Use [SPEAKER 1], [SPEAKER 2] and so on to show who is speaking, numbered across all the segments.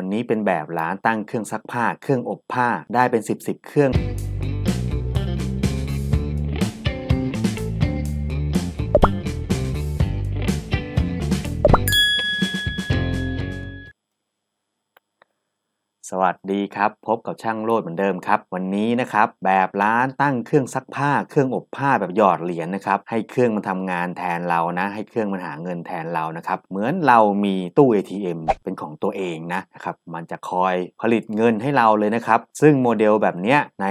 [SPEAKER 1] วันนี้เป็นแบบร้านตั้งเครื่องซักผ้า เครื่องอบผ้าได้เป็น10บสเครื่องสวัสดีครับ พบกับช่างโลดเหมือนเดิมครับ วันนี้นะครับแบบร้านตั้งเครื่องซักผ้า เครื่องอบผ้าแบบหยอดเหรียญนนะครับให้เครื่องมันทำงานแทนเรานะ ให้เครื่องมันหาเงินแทนเรานะครับเหมือนเรามีตู้ ATM เป็นของตัวเองนะนะครับมันจะคอยผลิตเงินให้เราเลยนะครับซึ่งโมเดลแบบนี้ใน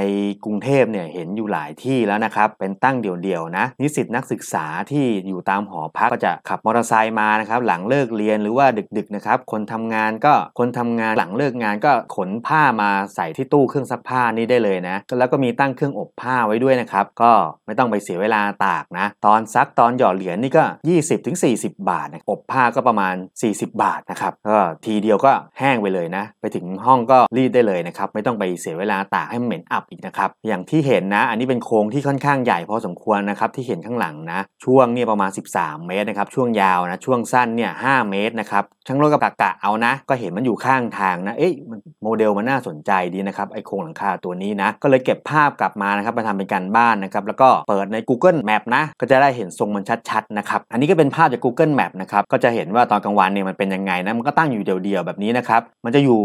[SPEAKER 1] กรุงเทพเนี่ยเห็นอยู่หลายที่แล้วนะครับเป็นตั้งเดี่ยวๆนะ นิสิตนักศึกษาที่อยู่ตามหอพักก็จะขับมอเตอร์ไซค์มานะครับหลังเลิกเรียนหรือว่าดึกๆนะครับคนทำงานก็คนทำงานหลังเลิกงานก็ขนผ้ามาใส่ที่ตู้เครื่องซักผ้านี้ได้เลยนะ แล้วก็มีตั้งเครื่องอบผ้าไว้ด้วยนะครับ ก็ไม่ต้องไปเสียเวลาตากนะ ตอนซักตอนหยอดเหรียญนี่ก็ 2 0สีบาทนะอบผ้าก็ประมาณ 40 บาทนะครับ ก็ทีเดียวก็แห้งไปเลยนะ ไปถึงห้องก็รีดได้เลยนะครับ ไม่ต้องไปเสียเวลาตากให้มันเหม็นอับอีกนะครับ อย่างที่เห็นนะ อันนี้เป็นโครงที่ค่อนข้างใหญ่พอสมควรนะครับ ที่เห็นข้างหลังนะ ช่วงเนี่ยประมาณ 13 เมตรนะครับ ช่วงยาวนะช่วงสั้นเนี่ยหเมตรนะครับช่างรถกรับะกะเอานะก็เห็นมันอยู่ข้างทางนะเอ๊ะมันโมเดลมันน่าสนใจดีนะครับไอโครงหลังคาตัวนี้นะก็เลยเก็บภาพกลับมานะครับมาทำเป็นการบ้านนะครับแล้วก็เปิดใน Google Map นะก็จะได้เห็นทรงมันชัดๆนะครับอันนี้ก็เป็นภาพจาก Google Map นะครับก็จะเห็นว่าตอนกลางวันเนี่ยมันเป็นยังไงนะมันก็ตั้งอยู่เดียวๆแบบนี้นะครับมันจะอยู่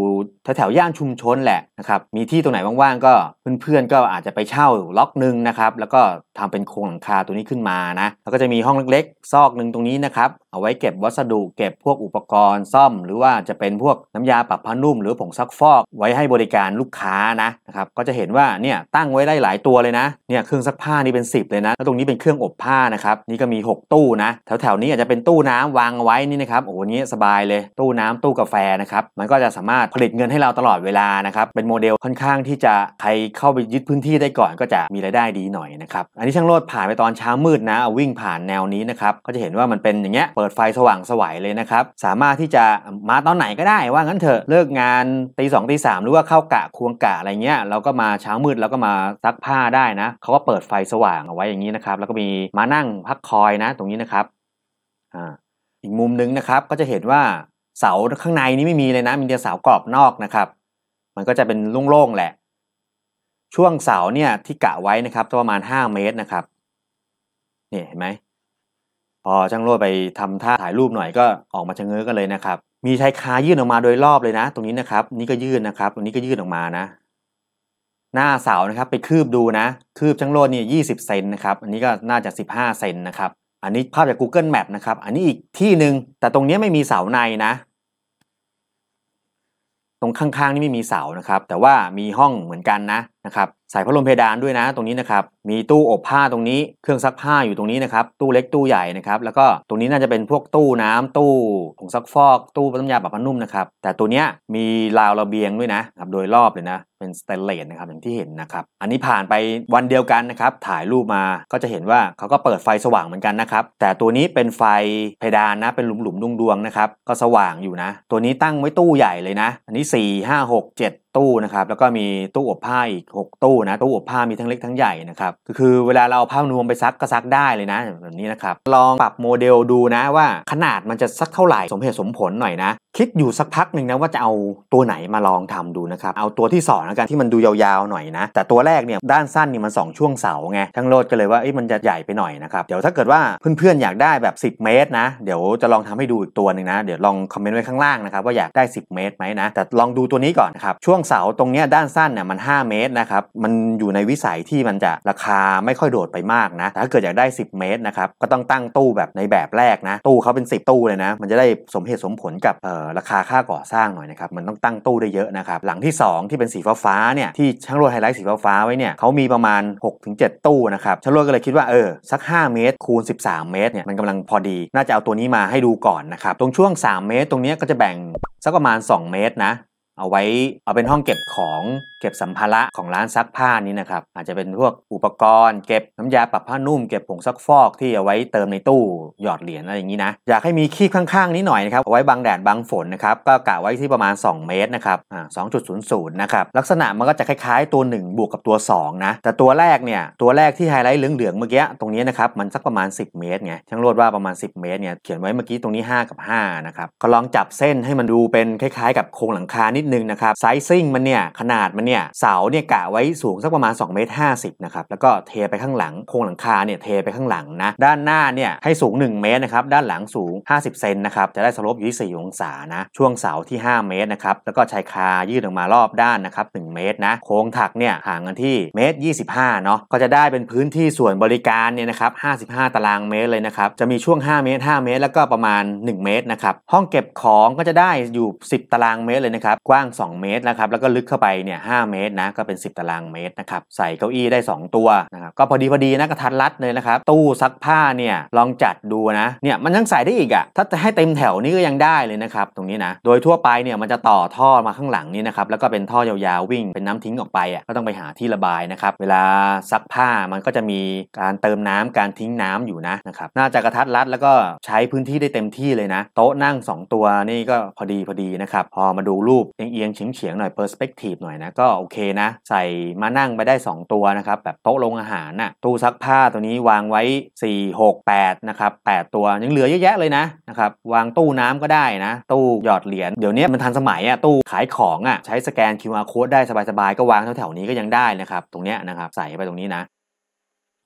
[SPEAKER 1] แถวๆย่านชุมชนแหละนะครับมีที่ตรงไหนว่างๆ ก็เพื่อนๆ ก็อาจจะไปเช่าล็อกนึงนะครับแล้วก็ทำเป็นโครงหลังคาตัวนี้ขึ้นมานะแล้วก็จะมีห้องเล็ก ๆ ซอกหนึ่งตรงนี้นะครับเอาไว้เก็บวัสดุ เก็บพวกอุปกรณ์รณ์ซ่อมหรือว่าจะเป็นพวกน้ำยาปรับผ้านุ่มหรือผงซักฟอกไว้ให้บริการลูกค้านะนะครับก็จะเห็นว่าเนี่ยตั้งไว้ได้หลายตัวเลยนะเนี่ยเครื่องซักผ้านี่เป็น 10 เลยนะแล้วตรงนี้เป็นเครื่องอบผ้านะครับนี่ก็มี 6 ตู้นะแถวๆนี้อาจจะเป็นตู้น้ำวางไว้นี่นะครับโอ้โหนี้สบายเลยตู้น้ำตู้กาแฟนะครับมันก็จะสามารถผลิตเงินให้เราตลอดเวลานะครับเป็นโมเดลค่อนข้างที่จะใครเข้าไปยึดพื้นที่ได้ก่อนก็จะมีรายได้ดีหน่อยนะครับอันนี้ช่างโลดผ่านไปตอนเช้ามืดนะ วิ่งผ่านแนวนี้นะครับก็จะเห็นว่ามันเป็นอย่างเงี้ยเปิดไฟสว่างสวยเลยนะครับสามารถที่จะมาตอนไหนก็ได้ว่างั้นเถอะเลิกงานตีสองตีสามหรือว่าเข้ากะควงกะอะไรเงี้ยเราก็มาเช้ามืดเราก็มาซักผ้าได้นะเขาก็เปิดไฟสว่างเอาไว้อย่างนี้นะครับ แล้วก็มีมานั่งพักคอยนะ ตรงนี้นะครับอ่าอีกมุมนึงนะครับ ก็จะเห็นว่าเสาข้างในนี้ไม่มีเลยนะมีแต่เสากรอบนอกนะครับ มันก็จะเป็นโล่งๆแหละ ช่วงเสาเนี่ยที่กะไว้นะครับประมาณ5เมตรนะครับนี่เห็นไหมพอช่างโลดไปทำท่าถ่ายรูปหน่อยก็ออกมาชะเง้อกันเลยนะครับ มีชายคายื่นออกมาโดยรอบเลยนะ ตรงนี้นะครับ นี่ก็ยื่นนะครับตรงนี้ก็ยื่นออกมานะ หน้าเสานะครับ ไปคืบดูนะ คืบช่างโลดนี่ยี่สิบเซนนะครับอันนี้ก็น่าจะสิบห้าเซนนะครับอันนี้ภาพจาก Google Map นะครับอันนี้อีกที่หนึ่งแต่ตรงนี้ไม่มีเสาในนะ ตรงข้างๆนี่ไม่มีเสานะครับ แต่ว่ามีห้องเหมือนกันนะนะครับใส่พัดลมเพดานด้วยนะตรงนี้นะครับ มีตู้อบผ้าตรงนี้เครื่องซักผ้าอยู่ตรงนี้นะครับ ตู้เล็กตู้ใหญ่นะครับ แล้วก็ตรงนี้น่าจะเป็นพวกตู้น้ำตู้ผงซักฟอกตู้น้ำยาปรับผ้านุ่มนะครับ แต่ตัวเนี้ยมีราวระเบียงด้วยนะครับ โดยรอบเลยนะ เป็นสเตนเลสนะครับอย่างที่เห็นนะครับ อันนี้ผ่านไปวันเดียวกันนะครับถ่ายรูปมาก็จะเห็นว่าเขาก็เปิดไฟสว่างเหมือนกันนะครับแต่ตัวนี้เป็นไฟเพดานนะเป็นหลุมหลุมดวงดวงนะครับก็สว่างอยู่นะ ตัวนี้ตั้งไว้ตู้ใหญ่เลยนะ อันนี้4 5 6 7ตู้นะครับ แล้วก็มีตู้อบผ้าอีก 6 ตู้นะ ตู้อบผ้ามีทั้งเล็กทั้งใหญ่นะครับก็คือเวลาเราเอาผ้านวมไปซักก็ซักได้เลยนะแบบนี้นะครับ ลองปรับโมเดลดูนะว่าขนาดมันจะซักเท่าไหร่สมเหตุสมผลหน่อยนะคิดอยู่สักพักหนึ่งนะว่าจะเอาตัวไหนมาลองทำดูนะครับเอาตัวที่2แล้วกันที่มันดูยาวๆหน่อยนะแต่ตัวแรกเนี่ยด้านสั้นนี่มัน 2 ช่วงเสาไงทั้งโลดก็เลยว่าอ้มันจะใหญ่ไปหน่อยนะครับเดี๋ยวถ้าเกิดว่าเพื่อนๆ อยากได้แบบ 10 เมตรนะ เดี๋ยวจะลองทำให้ดูอีกตัวหนึ่งนะเดี๋ยวลองคอมเมนต์ไว้ข้างล่างนะครับว่าอยากได้10 เมตรไหมนะ แต่ลองดูตัวนี้ก่อนครับช่วงเสาตรงเนี้ยด้านสั้นเนี่ยมัน 5 เมตรนะครับมันอยู่ในวิสัยที่มันจะราคาไม่ค่อยโดดไปมากนะแต่ถ้าเกิดอยากได้ 10 เมตรนะครับก็ต้องตั้งตู้แบบในแบบแรกนะ ตู้เขาเป็น10ตู้เลยนะมันจะได้สมเหตุสมผลกับเราคาค่าก่อสร้างหน่อยนะครับ มันต้องตั้งตู้ได้เยอะนะครับ หลังที่ 2 ที่เป็นสีฟ้าเนี่ย ที่ช่างรวดไฮไลท์สีฟ้าไว้เนี่ยเขามีประมาณ 6-7 ตู้นะครับ ช่างรวดก็เลยคิดว่าเออสัก 5 เมตรคูณ13เมตรเนี่ยมันกำลังพอดี น่าจะเอาตัวนี้มาให้ดูก่อนนะครับ ตรงช่วง 3 เมตร ตรงนี้ก็จะแบ่งสักประมาณ 2 เมตรนะ เอาไว้เอาเป็นห้องเก็บของเก็บสัมภาระของร้านซักผ้านี้นะครับ อาจจะเป็นพวกอุปกรณ์เก็บน้ำยาปรับผ้านุ่มเก็บผงซักฟอกที่เอาไว้เติมในตู้หยอดเหรียญอะไรอย่างนี้นะ อยากให้มีคีบข้างๆนี้หน่อยนะครับ เอาไว้บังแดดบังฝนนะครับก็กะไว้ที่ประมาณ 2 เมตรนะครับอ่า2.00นะครับลักษณะมันก็จะคล้ายๆ ตัว 1 บวกกับตัว2นะแต่ตัวแรกเนี่ยตัวแรกที่ไฮไลท์เหลืองๆ เมื่อกี้ตรงนี้นะครับมันสักประมาณ 10 เมตรไงช่างโลดว่าประมาณ 10 เมตรเนี่ยเขียนไว้เมื่อกี้ตรงนี้5กับ5นะครับก็ลองจับเส้นให้มันดูเป็นคล้ายๆ กับโครงหลังคานิดนึงนะครับไซซิ่งมันเนี่ยขนาดมันเนี่ยเนี่ยเสาเนี่ยกะไว้สูงสักประมาณ2เมตริบนะครับแล้วก็เทไปข้างหลังโครงหลังคาเนี่ยเทไปข้างหลังนะด้านหน้าเนี่ยให้สูง 1 เมตรนะครับด้านหลังสูง 50 เซนนะครับจะได้สลบอยู่ที่สองศานะช่วงเสาที่ 5 เมตรนะครับแล้วก็ชายคายืดออกมารอบด้านนะครับหเมตรนะโค้งถักเนี่ยห่างกันที่เมตรยี่สิบห้าเนาะก็จะได้เป็นพื้นที่ส่วนบริการเนี่ยนะครับ้าตารางเมตรเลยนะครับ จะมีช่วง 5 เมตร 5 เมตร แล้วก็ประมาณ 1 เมตรนะครับห้องเก็บของก็จะได้อยู่ 10 ตารางเมตรเลยนะครับกว้าง 2 เมตรนะครับแล้วก็ลึกเข้าไปเนี่ย5 5เมตรนะก็เป็น 10 ตารางเมตรนะครับ ใส่เก้าอี้ได้ 2 ตัวนะครับ ก็พอดีพอดีนะกระทัดรัดเลยนะครับ ตู้ซักผ้าเนี่ยลองจัดดูนะ เนี่ยมันยังใส่ได้อีกอะ่ะ ถ้าจะให้เต็มแถวนี่ก็ยังได้เลยนะครับตรงนี้นะ โดยทั่วไปเนี่ยมันจะต่อท่อมาข้างหลังนี่นะครับ แล้วก็เป็นท่อยาวๆวิ่งเป็นน้ำทิ้งออกไปอะ่ะ ก็ต้องไปหาที่ระบายนะครับ เวลาซักผ้ามันก็จะมีการเติมน้ำการทิ้งน้ำอยู่นะนะครับ น่าจะกระทัดรัดแล้วก็ใช้พื้นที่ได้เต็มที่เลยนะ โต๊ะนั่ง 2 ตัวนี่ก็พอดีพอดีนะครับพอมาดูรูปเอียงเฉียงเฉียงหน่อยเปอร์สเปกทีฟหน่อยนะก็โอเคนะ ใส่มานั่งไปได้ 2 ตัวนะครับ แบบโต๊ะลงอาหารนะ่ะ ตู้ซักผ้าตัวนี้วางไว้ 4 6 8นะครับ8ตัวยังเหลือเยอะแยะเลยนะนะครับ วางตู้น้ำก็ได้นะ ตู้หยอดเหรียญเดี๋ยวนี้มันทันสมัยอะตู้ขายของอะใช้สแกน QR code ได้สบายๆ ก็วางแถวๆนี้ก็ยังได้นะครับ ตรงเนี้ยนะครับ ใส่ไปตรงนี้นะ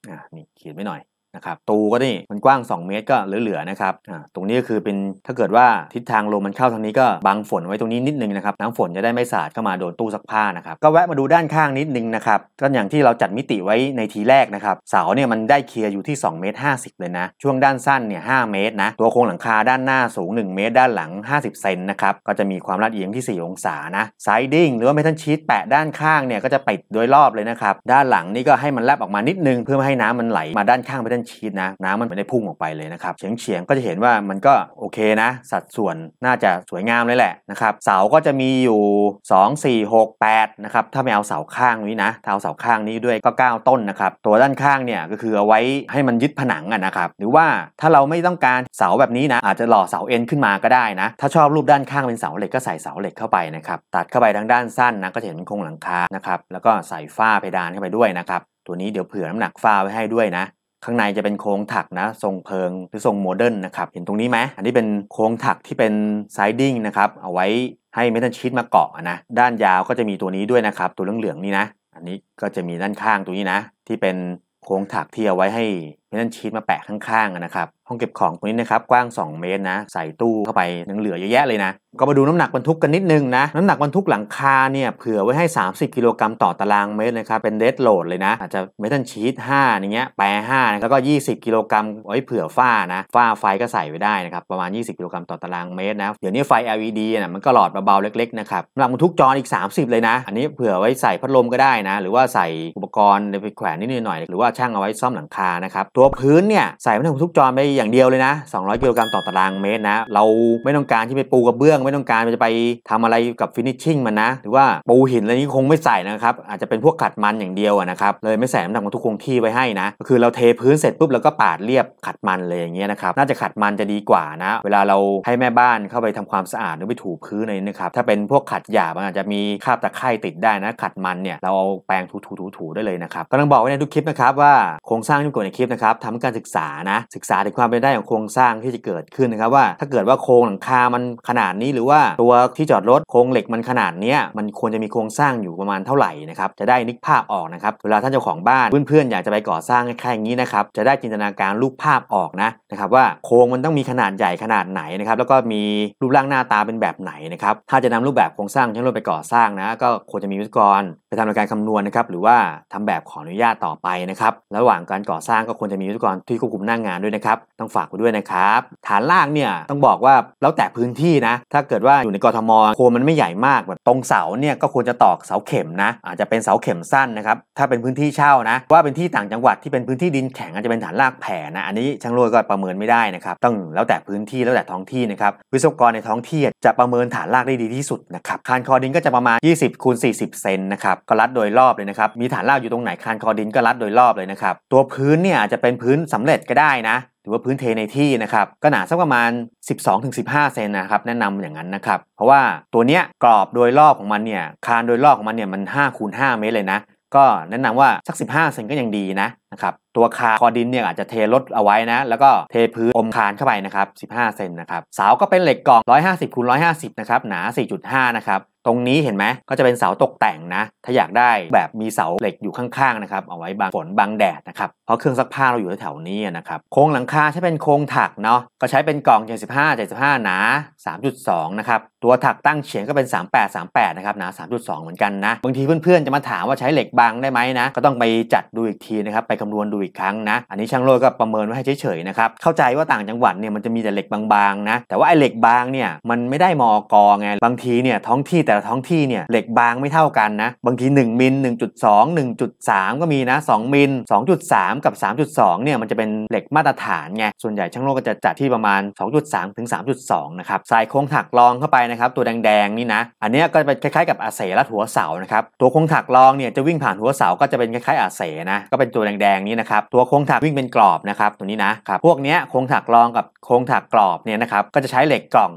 [SPEAKER 1] อ่านี่เขียนไว้หน่อยะครับตูก็นี่มันกว้าง 2 เมตรก็เหลือๆนะครับตรงนี้ก็คือเป็นถ้าเกิดว่าทิศทางลมมันเข้าทางนี้ก็บังฝนไว้ตรงนี้นิดนึงนะครับน้ำฝนจะได้ไม่สาดเข้ามาโดนตู้ซักผ้านะครับก็แวะมาดูด้านข้างนิดนึงนะครับก็อย่างที่เราจัดมิติไว้ในทีแรกนะครับเสาเนี่ยมันได้เคลียร์อยู่ที่2เมตร50 เลยนะ ช่วงด้านสั้นเนี่ยาเมตรนะตัวโครงหลังคาด้านหน้าสูง 1 เมตร ด้านหลัง 50เซนนะครับก็จะมีความลาดเอียงที่4องศานะไซดิ้งหรือว่าเมทัลชีตแปะด้านข้างเนี่ยก็จะปิดโดยรอบเลยนะครับด้านหลังนี่ก็ให้มันแลบออกมานิดนึงเพื่อไม่ให้น้ำมันไหล มาด้านข้างไมด้านชีสนะน้ำมันไม่ได้พุ่งออกไปเลยนะครับเฉียงเฉียงก็จะเห็นว่ามันก็โอเคนะ สัดส่วนน่าจะสวยงามเลยแหละนะครับเสาก็จะมีอยู่ 2 4 6 8นะครับถ้าไม่เอาเสาข้างนี้นะถ้าเอาเสาข้างนี้ด้วยก็ 9 ต้นนะครับตัวด้านข้างเนี่ยก็คือเอาไว้ให้มันยึดผนังอะนะครับหรือว่าถ้าเราไม่ต้องการเสาแบบนี้นะอาจจะหล่อเสาเอ็นขึ้นมาก็ได้นะถ้าชอบรูปด้านข้างเป็นเสาเหล็กก็ใส่เสาเหล็กเข้าไปนะครับตัดเข้าไปทางด้านสั้นนะก็จะเห็นเป็นโครงหลังคานะครับแล้วก็ใส่ฝ้าเพดานเข้าไปด้วยนะครับตัวนี้เดี๋ยวเผื่อน้ำหนักฝ้าไว้ให้ด้วยนะข้างในจะเป็นโครงถักนะทรงเพิงหรือทรงโมเดิร์นนะครับเห็นตรงนี้ไหมอันนี้เป็นโครงถักที่เป็นไซดิ้งนะครับเอาไว้ให้เมทัลชีตมาเกาะนะด้านยาวก็จะมีตัวนี้ด้วยนะครับตัวเหลืองๆนี่นะอันนี้ก็จะมีด้านข้างตัวนี้นะที่เป็นโครงถักที่เอาไว้ให้เมทัลชีตมาแปะข้างๆนะครับห้องเก็บของตรงนี้นะครับกว้าง 2 เมตรนะใส่ตู้เข้าไปเหลือเยอะแยะเลยนะก็มาดูน้ำหนักบรรทุกกันนิดนึงนะ น้ำหนักบรรทุกหลังคาเนี่ยเผื่อไว้ให้ 30 กิโลกรัมต่อตารางเมตรนะครับเป็นเดสโหลดเลยนะ อาจจะเมทัลชีต5อย่างเงี้ยแปร5้าแล้วก็ 20 กิโลกรัมไว้เผื่อฝ้านะ ฝ้าไฟก็ใส่ไว้ได้นะครับ ประมาณ 20 กิโลกรัมต่อตารางเมตรนะเดี๋ยวนี้ไฟ LED นะมันก็หลอดเบาๆ เล็กๆนะครับหลังบรรทุกจออีก 30 เลยนะอันนี้เผื่อไว้ใส่พัดลมก็ได้นะหรือว่าใส่อุปกรณ์ไปแขวนนิดหน่อยหรือว่าช่างเอาไว้ซ่อมหลังคานะครับตัวพื้นเนี่ยใส่ไม่ต้องทุกจอไปอย่างเดียวเลยนะ 200กิโลกรัมต่อตารางเมตรนะเราไม่ต้องการที่ไปปูกระเบื้องไม่ต้องการจะไปทำอะไรกับฟินิชชิ่งมันนะ หรือว่าปูหินอะไรนี้คงไม่ใส่นะครับอาจจะเป็นพวกขัดมันอย่างเดียวนะครับเลยไม่ใส่น้ำหนักของทุกคงที่ไว้ให้นะคือเราเทพื้นเสร็จปุ๊บแล้วก็ปาดเรียบขัดมันเลยอย่างเงี้ยนะครับน่าจะขัดมันจะดีกว่านะ เวลาเราให้แม่บ้านเข้าไปทำความสะอาดหรือไปถูพื้นอะไรนะครับถ้าเป็นพวกขัดหยาบมันอาจจะมีคราบตะไคร่ติดได้นะ ขัดมันเนี่ยเราเอาแปรงถูๆๆได้เลยนะครับกำลังบอกไว้ในทุกคลิปนะครับว่าโครงสร้างที่เกิดในคลิปนะครับทำการศึกษานะศึกษาถึงความเป็นได้ของโครงสร้างที่จะเกิดขึ้นนะครับว่าถ้าเกิดว่าโครงหลังคามันขนาดนี้หรือว่าตัวที่จอดรถโครงเหล็กมันขนาดเนี้ยมันควรจะมีโครงสร้างอยู่ประมาณเท่าไหร่นะครับจะได้นึกภาพออกนะครับเวลาท่านเจ้าของบ้านเพื่อนๆอยากจะไปก่อสร้างคล้ายๆอย่างนี้นะครับจะได้จินตนาการรูปภาพออกนะนะครับว่าโครงมันต้องมีขนาดใหญ่ขนาดไหนนะครับแล้วก็มีรูปร่างหน้าตาเป็นแบบไหนนะครับถ้าจะนำรูปแบบโครงสร้างที่เราไปก่อสร้างนะก็ควรจะมีวิศวกรทำการคำนวณนะครับหรือว่าทำแบบขออนุญาตต่อไปนะครับระหว่างการก่อสร้างก็ควรจะมีวิศวกรที่ควบคุมหน้างงานด้วยนะครับต้องฝากไว้ด้วยนะครับ ฐานล่างเนี่ยต้องบอกว่าแล้วแต่พื้นที่นะ ถ้าเกิดว่าอยู่ในกรทมโคนมันไม่ใหญ่มากแบบตรงเสาเนี่ยก็ควรจะตอกเสาเข็มนะ อาจจะเป็นเสาเข็มสั้นนะครับถ้าเป็นพื้นที่เช่านะ ว่าเป็นที่ต่างจังหวัดที่เป็นพื้นที่ดินแข็งอาจจะเป็นฐานรากแผ่นะอันนี้ช่างรวยก็ประเมินไม่ได้นะครับ ต้องแล้วแต่พื้นที่แล้วแต่ท้องที่นะครับ วิศวกรในท้องที่จะประเมินฐานรากได้ดีที่สุดนะครับคานคอดินก็จะประมาณ20คูณ40เซนนะครับก็รัดโดยรอบเลยนะครับ มีฐานรากอยู่ตรงไหนคานคอดินก็รัดโดยรอบเลยนะครับ ตัวพื้นเนี่ยอาจจะเป็นพื้นสำเร็จก็ได้นะ หรือว่าพื้นเทในที่นะครับ ก็หนาสักประมาณ 12-15เซนนะครับ แนะนำอย่างนั้นนะครับ เพราะว่าตัวเนี้ยกรอบโดยรอบของมันเนี่ย คานโดยรอบของมันเนี่ยมัน5คูณ5เมตรเลยนะ ก็แนะนำว่าสัก15เซนก็ยังดีนะนะครับตัวคาคอดินเนี่ยอาจจะเทรถเอาไว้นะ แล้วก็เทพื้นอมคานเข้าไปนะครับ15เซนนะครับเสาก็เป็นเหล็กกล่อง150คูณ150นะครับหนา 4.5นะครับตรงนี้เห็นไหมก็จะเป็นเสาตกแต่งนะ ถ้าอยากได้แบบมีเสาเหล็กอยู่ข้างๆนะครับเอาไว้บังฝนบังแดดนะครับเพราะเครื่องซักผ้าเราอยู่แถวๆนี้นะครับโครงหลังคาใช้เป็นโครงถักเนาะก็ใช้เป็นกล่อง75 75หนา 3.2นะครับตัวถักตั้งเฉียงก็เป็น 38 38นะครับหนา3.2เหมือนกันนะบางทีเพื่อนๆจะมาถามว่าใช้เหล็กบังได้ไหมนะ ก็ต้องไปจัดดูอีกทีนะครับคำนวณดูอีกครั้งนะ อันนี้ช่างโลดก็ประเมินไว้ให้เฉยๆนะครับ เข้าใจว่าต่างจังหวัดเนี่ยมันจะมีแต่เหล็กบางๆนะ แต่ว่าไอ้เหล็กบางเนี่ยมันไม่ได้มอกอไง บางทีเนี่ยท้องที่แต่ละท้องที่เนี่ยเหล็กบางไม่เท่ากันนะ บางที1มิล1.2 1.3 ก็มีนะ2มิล2.3 กับ 3.2เนี่ยมันจะเป็นเหล็กมาตรฐานไง ส่วนใหญ่ช่างโลกก็จะจัดที่ประมาณ2.3ถึง3.2นะครับสายโค้งถักรองเข้าไปนะครับตัวแดงๆนี่นะ อันนี้ก็เป็นคล้ายๆกับอาเสรัดหัวเสานะครับ ตัวโค้งถักรองเนี่ยจะวิ่งผ่านหัวเสาก็จะเป็นคล้ายๆอาเสนะก็เป็นตัวแดดงนี้นะครับ ตัวโค้งถักวิ่งเป็นกรอบนะครับตัวนี้นะครับพวกเนี้ยโค้งถักรองกับโค้งถักกรอบเนี่ยนะครับก็จะใช้เหล็กกล่อง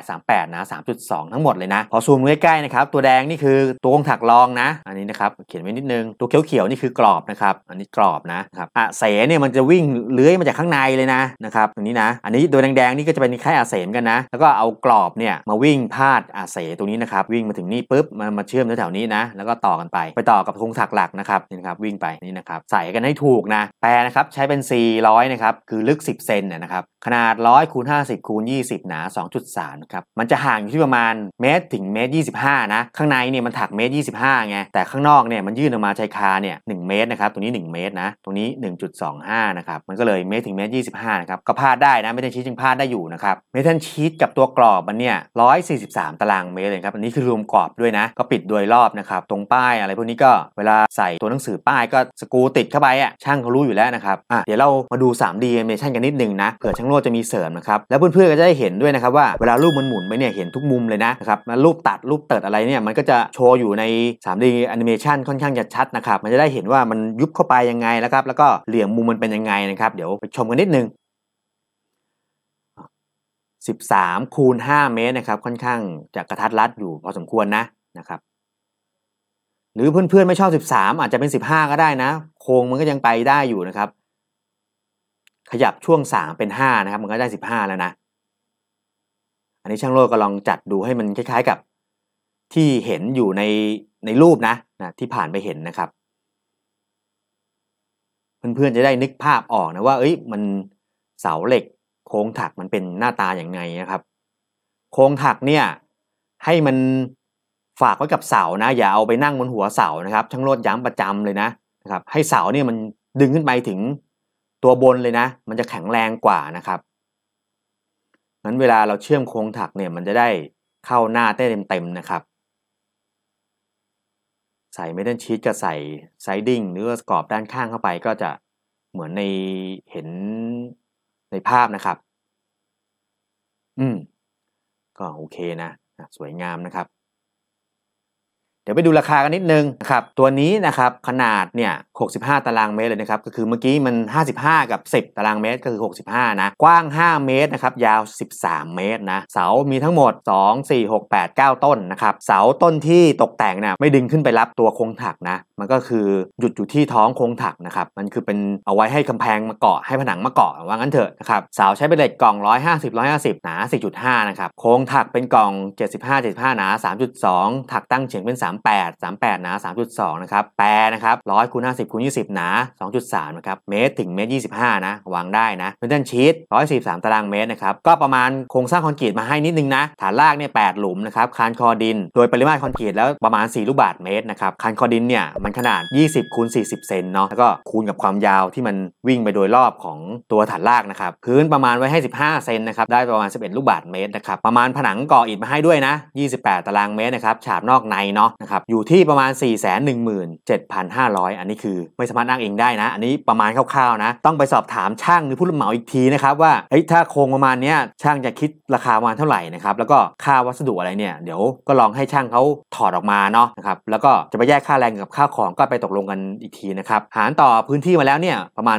[SPEAKER 1] 3838นะ3.2 ทั้งหมดเลยนะ พอซูมใกล้ๆนะครับตัวแดงนี่คือตัวโค้งถักรองนะอันนี้นะครับเขียนไว้นิดนึงตัวเขียวๆนี่คือกรอบนะครับอันนี้กรอบนะครับอะเสเนี่ยมันจะวิ่งเลื้อยมาจากข้างในเลยนะนะครับตรงนี้นะอันนี้ตัวแดงๆ นี่ก็จะเป็นแค่อาเสมกันนะแล้วก็เอากรอบเนี่ยมาวิ่งพาดอาเสตัวนี้นะครับวิ่งมาถึงนี่ปุ๊บมันมาเชื่อมแถวๆนี้นะแล้วก็ต่อกันไปไปต่อกับโครงถักหลักนะครับนี่นะครับวิ่งไปนี่นะครับใส่กันใหให้ถูกนะแปลนะครับใช้เป็น 4 0 0 นะครับคือลึก 10 เซนนะครับขนาด 100 คูณ 50 คูณ 20 หนา 2.3ครับมันจะห่างอยู่ที่ประมาณเมตรถึงเมตร 25 นะ ข้างในเนี่ยมันถักเมตร 25 ไงแต่ข้างนอกเนี่ยมันยื่นออกมาชายคาเนี่ย1เมตรนะครับตรงนี้ 1 เมตรนะ ตรงนี้ 1.25นะครับมันก็เลยเมตรถึงเมตร 25 นะครับก็พลาดได้นะเมทัลชีตยังพลาดได้อยู่นะครับ เมทัลชีตกับตัวกรอบมันเนี่ย143 ตารางเมตรเลยครับอันนี้คือรวมกรอบด้วยนะก็ปิดโดยรอบนะครับตรงป้ายอะไรพวกนี้ก็เวลาใส่ตัวหนังสือป้าย ก็สกูติดเข้าไปอ่ะช่างเขารู้อยู่แล้วนะครับ อ่ะ เดี๋ยวเรามาดู 3D animation กันนิดนึงนะเผื่อช่างโลดจะมีเสริมนะครับ แล้วเพื่อนๆ ก็จะได้เห็นด้วยนะครับว่าเวลารูปมันหมุนไปเนี่ย เห็นทุกมุมเลยนะครับรูปตัดรูปเติดอะไรเนี่ย มันก็จะโชว์อยู่ใน 3D animation ค่อนข้างจะชัดนะครับ มันจะได้เห็นว่ามันยุบเข้าไปยังไงนะครับ แล้วก็เหลี่ยมมุมมันเป็นยังไงนะครับ เดี๋ยวไปชมกันนิดนึง13คูณ5เมตรนะครับ ค่อนข้างจะกระทัดรัดอยู่พอสมควรนะ นะครับหรือเพื่อนๆไม่ชอบ13อาจจะเป็น15ก็ได้นะโครงมันก็ยังไปได้อยู่นะครับ ขยับช่วง3เป็น5นะครับ มันก็ได้15แล้วนะ อันนี้ช่างโลดก็ลองจัดดูให้มันคล้ายๆ กับที่เห็นอยู่ในในรูปนะนะ ที่ผ่านไปเห็นนะครับเพื่อนๆจะได้นึกภาพออกนะว่าเอ้ยมันเสาเหล็ก โค้งถักมันเป็นหน้าตาอย่างไงนะครับ โค้งถักเนี่ยให้มันฝากไว้กับเสานะอย่าเอาไปนั่งบนหัวเสานะครับช่างโลดย้ำประจำเลยนะนะครับ ให้เสาเนี่ยมันดึงขึ้นไปถึงตัวบนเลยนะ มันจะแข็งแรงกว่านะครับงั้นเวลาเราเชื่อมโครงถักเนี่ยมันจะได้เข้าหน้าได้เต็มๆนะครับ ใส่เมทัลชีตกับใส่ไซดิ้งหรือกรอบด้านข้างเข้าไปก็จะเหมือนในเห็นในภาพนะครับอืมก็โอเคนะสวยงามนะครับดี๋ยวไปดูราคากันนิดนึงนะครับตัวนี้นะครับขนาดเนี่ย65 ตารางเมตรเลยนะครับ ก็คือเมื่อกี้มัน 55 กับ 10 ตารางเมตรก็คือ 65 นะ กว้าง 5 เมตรนะครับยาว 13 เมตรนะเสา มีทั้งหมด 2 4 6 8 9 ต้นนะครับเสาต้นที่ตกแต่งเนี่ยไม่ดึงขึ้นไปรับตัวโครงถักนะ มันก็คือหยุดอยู่ที่ท้องโครงถักนะครับ มันคือเป็นเอาไว้ให้กำแพงมาเกาะให้ผนังมาเกาะ ว่างั้นเถอะนะครับเสาใช้เป็นเหล็กกล่อง150 150หนา 4.5นะครับโครงถักเป็นกล่อง75 75หนา3.2 ถักตั้งเฉียงเป็น 3 38 38หนา 3.2 นะครับแปรนะครับ100คูณ50คูณ20หนา2.3 นะครับเมตรถึงเมตร25 นะ วางได้นะพื้นที่ชีต143ตารางเมตร นะครับ ก็ประมาณโครงสร้างคอนกรีตมาให้นิดนึงนะ ฐานรากเนี่ย8หลุมนะครับคานคอดิน โดยปริมาตรคอนกรีตแล้วประมาณ 4 ลูกบาทเมตรนะครับคานคอดินเนี่ย มันขนาด 20คูณ40 เซนเนาะแล้วก็คูณกับความยาวที่มันวิ่งไปโดยรอบของตัวฐานรากนะครับพื้นประมาณไว้ให้15เซนนะครับได้ประมาณ11ลูกบาทเมตรนะครับประมาณผนังก่ออิฐมาให้ด้วยนะ 28 ตารางเมตรนะครับฉาบนอกในเนาะนะครับอยู่ที่ประมาณ 4 1 7 5 0 0 อันนี้คือไม่สามารถอ้างเองได้นะ อันนี้ประมาณคร่าวๆนะ ต้องไปสอบถามช่างหรือผู้รับเหมาอีกทีนะครับว่าเฮ้ยถ้าโครงประมาณนี้ช่างจะคิดราคาประมาณเท่าไหร่นะครับ แล้วก็ค่าวัสดุอะไรเนี่ยเดี๋ยวก็ลองให้ช่างเขาถอดออกมาเนาะนะครับ แล้วก็จะไปแยกค่าแรงกับค่าของก็ไปตกลงกันอีกทีนะครับ หารต่อพื้นที่มาแล้วเนี่ยประมาณ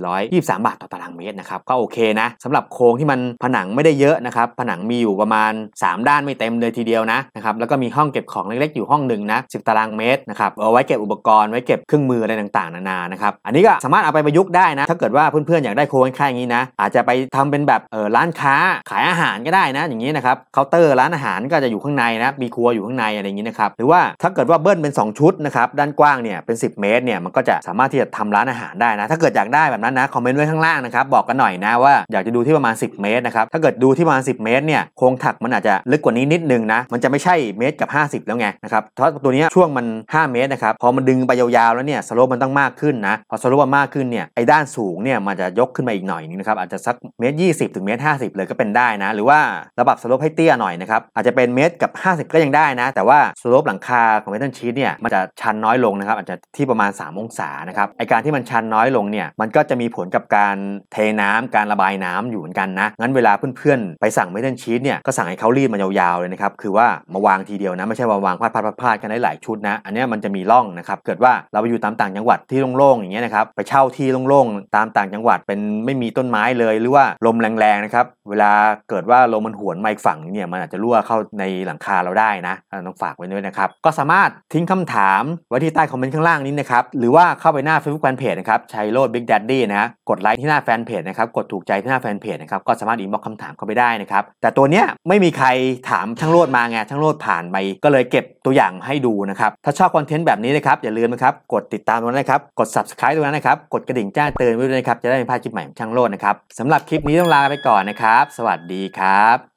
[SPEAKER 1] 6,423 บาทต่อตารางเมตรนะครับ ก็โอเคนะสำหรับโครงที่มันผนังไม่ได้เยอะนะครับ ผนังมีอยู่ประมาณ 3 ด้านไม่เต็มเลยทีเดียวนะนะครับ แล้วก็มีห้องเก็บของเล็กๆอยูู่่ห้องหนึ่งนะสิบตารางเมตรนะครับเอาไว้เก็บอุปกรณ์ไว้เก็บเครื่องมืออะไรต่างๆนานานะครับอันนี้ก็สามารถเอาไปประยุกต์ได้นะ ถ้าเกิดว่าเพื่อนๆอยากได้โค้งค่ายอย่างนี้นะ อาจจะไปทำเป็นแบบเออร้านค้าขายอาหารก็ได้นะ อย่างนี้นะครับเคาน์เตอร์ร้านอาหารก็จะอยู่ข้างในนะมีครัวอยู่ข้างในอะไรอย่างนี้นะครับหรือว่าถ้าเกิดว่าเบิ้ลเป็น 2 ชุดนะครับด้านกว้างเนี่ยเป็น 10 เมตรเนี่ยมันก็จะสามารถที่จะทำร้านอาหารได้นะ ถ้าเกิดอยากได้แบบนั้นนะคอมเมนต์ไว้ข้างล่างนะครับบอกกันหน่อยนะ ว่าอยากจะดูที่ประมาณ10 เมตรนะครับถ้าเกิดดูที่ประมาณ10 เมตรเนี่ยโครงถักมันอาจจะลึกกว่านี้นิดนึงนะมันจะไม่ใช่เมตรกับ 50 แล้วไงนะครับครับถ้าตัวนี้ช่วงมัน 5 เมตรนะครับพอมันดึงไปยาวๆแล้วเนี่ยสโลปมันต้องมากขึ้นนะพอสโลปมันมากขึ้นเนี่ยไอ้ด้านสูงเนี่ยมันจะยกขึ้นมาอีกหน่อยนึงนะครับอาจจะสักเมตรยี่สิบถึงเมตรห้าสิบเลยก็เป็นได้นะหรือว่าระบับสโลปให้เตี้ยหน่อยนะครับอาจจะเป็นเมตรกับห้าสิบก็ยังได้นะ แต่ว่าสโลปหลังคาของเมทัลชีตเนี่ยมันจะชันน้อยลงนะครับอาจจะที่ประมาณ 3 องศานะครับไอการที่มันชันน้อยลงเนี่ยมันก็จะมีผลกับการเทน้ำการระบายน้ำอยู่เหมือนกันนะงั้นเวลาเพื่อนๆไปสั่งเมทัลชีตเนี่ยก็สั่งให้เขารีดมายาวๆเลยนะครับคือว่ามาวางทีเดียวนะไม่ใช่วางวางพลาดพัดพาดกันได้หลายชุดนะอันนี้มันจะมีร่องนะครับเกิดว่าเราไปอยู่ตามต่างจังหวัดที่โล่งๆอย่างเงี้ยนะครับไปเช่าที่โล่งๆตามต่างจังหวัดเป็นไม่มีต้นไม้เลย หรือว่าลมแรงๆนะครับเวลาเกิดว่าลมมันหวนมาอีกฝั่งเนี่ยมันอาจจะรั่วเข้าในหลังคาเราได้นะต้องฝากไว้ด้วยนะครับก็สามารถทิ้งคำถามไว้ที่ใต้คอมเมนต์ข้างล่างนี้นะครับหรือว่าเข้าไปหน้า Facebook Fanpage นะครับชัยโรดบิ๊กแดดดี้นะกดไลค์ที่หน้าแฟนเพจนะครับกดถูกใจที่หน้าแฟนเพจนะครับก็สามารถอินบ็อกคำถามเข้าไปได้นะครับแต่ตัวเนี้ยไม่มีใครถามช่างโรดมาไงช่างโรดผ่านไปก็เลยเก็บตัวอย่างให้ดูนะครับ ถ้าชอบคอนเทนต์แบบนี้นะครับ อย่าลืมนะครับ กดติดตามตรงนั้นนะครับ กด subscribe ตรงนั้นนะครับ กดกระดิ่งแจ้งเตือนไว้ด้วยนะครับ จะได้ไม่พลาดคลิปใหม่ของช่างโลดนะครับสำหรับคลิปนี้ต้องลาไปก่อนนะครับ สวัสดีครับ